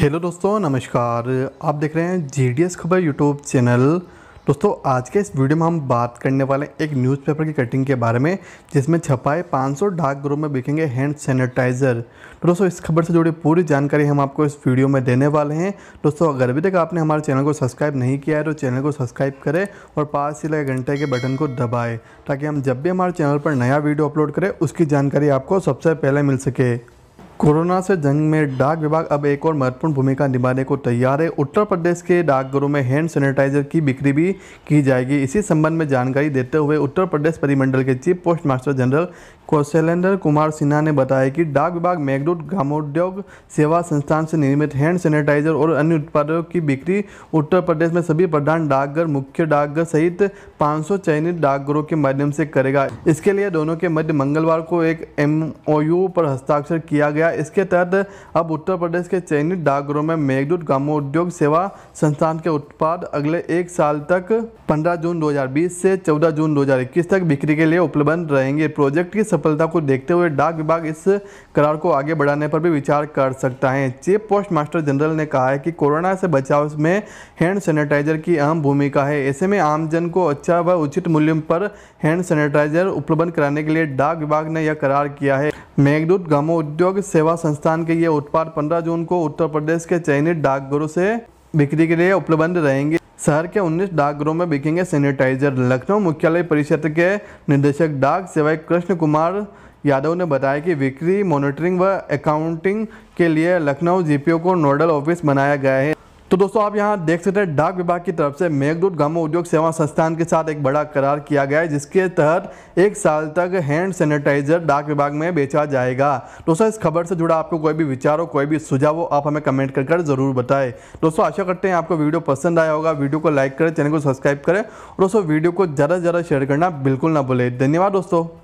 hello दोस्तों नमस्कार आप देख रहे हैं जीडीएस खबर यूट्यूब चैनल दोस्तों आज के इस वीडियो में हम बात करने वाले हैं एक न्यूज़पेपर की कटिंग के बारे में जिसमें छपाए 500 ग्रुप में बिकेंगे हैंड सैनिटाइज़र तो दोस्तों इस खबर से जुड़ी पूरी जानकारी हम आपको इस वीडियो में देने वाले हैं दोस्तों अगर अभी तक आपने हमारे चैनल को सब्सक्राइब नहीं किया है तो चैनल को सब्सक्राइब करें और पाँच से लगे घंटे के बटन को दबाएँ ताकि हम जब भी हमारे चैनल पर नया वीडियो अपलोड करें उसकी जानकारी आपको सबसे पहले मिल सके कोरोना से जंग में डाक विभाग अब एक और महत्वपूर्ण भूमिका निभाने को तैयार है उत्तर प्रदेश के डाकघरों में हैंड सैनिटाइजर की बिक्री भी की जाएगी इसी संबंध में जानकारी देते हुए उत्तर प्रदेश परिमंडल के chief post master general Kaushlendra Kumar Sinha ने बताया कि डाक विभाग मेघदूत ग्रामोद्योग सेवा संस्थान से निर्मित हैंड सैनिटाइजर और अन्य उत्पादों की बिक्री उत्तर प्रदेश में सभी प्रधान डाकघर मुख्य डाकघर सहित पाँच चयनित डाकघरों के माध्यम से करेगा इसके लिए दोनों के मध्य मंगलवार को एक एमओयू पर हस्ताक्षर किया गया इसके तहत अब उत्तर प्रदेश के चयनित डाकघरों में मेघदूत उद्योग सेवा संस्थान के उत्पाद अगले एक साल तक 15 जून 2020 से 14 जून 2021 तक बिक्री के लिए उपलब्ध रहेंगे प्रोजेक्ट की सफलता को देखते हुए डाक विभाग इस करार को आगे बढ़ाने पर भी विचार कर सकता है चीफ पोस्ट मास्टर जनरल ने कहा है कि कोरोना से बचाव में हैंड सैनिटाइजर की अहम भूमिका है ऐसे में आमजन को अच्छा व उचित मूल्य पर हैंड सैनिटाइजर उपलब्ध कराने के लिए डाक विभाग ने यह करार किया है मेघदूत उद्योग सेवा संस्थान के ये उत्पाद 15 जून को उत्तर प्रदेश के चयनित डाकघरों से बिक्री के लिए उपलब्ध रहेंगे शहर के 19 डाकघरों में बिकेंगे सैनिटाइजर लखनऊ मुख्यालय परिषद के निदेशक डाक सेवा कृष्ण कुमार यादव ने बताया कि बिक्री मॉनिटरिंग व अकाउंटिंग के लिए लखनऊ जीपीओ को नोडल ऑफिस बनाया गया है तो दोस्तों आप यहाँ देख सकते हैं डाक विभाग की तरफ से मेघदूत ग्रामो उद्योग सेवा संस्थान के साथ एक बड़ा करार किया गया है जिसके तहत एक साल तक हैंड सैनिटाइजर डाक विभाग में बेचा जाएगा दोस्तों इस खबर से जुड़ा आपको कोई भी विचार हो कोई भी सुझाव हो आप हमें कमेंट कर, कर जरूर बताए दोस्तों आशा करते हैं आपको वीडियो पसंद आया होगा वीडियो को लाइक करें चैनल को सब्सक्राइब करें और दोस्तों वीडियो को ज़्यादा से ज़्यादा शेयर करना बिल्कुल ना भूलें धन्यवाद दोस्तों